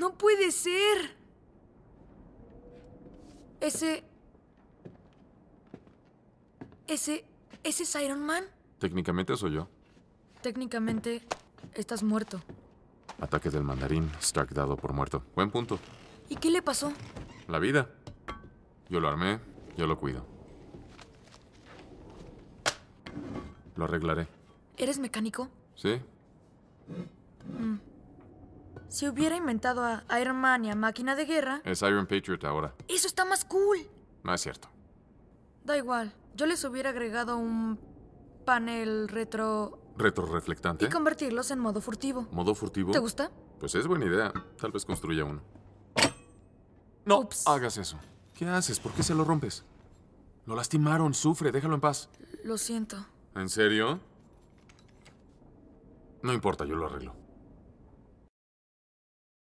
No puede ser. Ese... Ese... ¿Ese es Iron Man? Técnicamente soy yo. Técnicamente, estás muerto. Ataque del mandarín, Stark dado por muerto. Buen punto. ¿Y qué le pasó? La vida. Yo lo armé, yo lo cuido. Lo arreglaré. ¿Eres mecánico? Sí. Mm. Si hubiera inventado a Iron Man y a Máquina de Guerra... Es Iron Patriot ahora. ¡Eso está más cool! No es cierto. Da igual. Yo les hubiera agregado un panel retro... ¿Retroreflectante? Y convertirlos en modo furtivo. ¿Modo furtivo? ¿Te gusta? Pues es buena idea. Tal vez construya uno. No hagas eso. ¿Qué haces? ¿Por qué se lo rompes? Lo lastimaron. Sufre. Déjalo en paz. Lo siento. ¿En serio? No importa. Yo lo arreglo.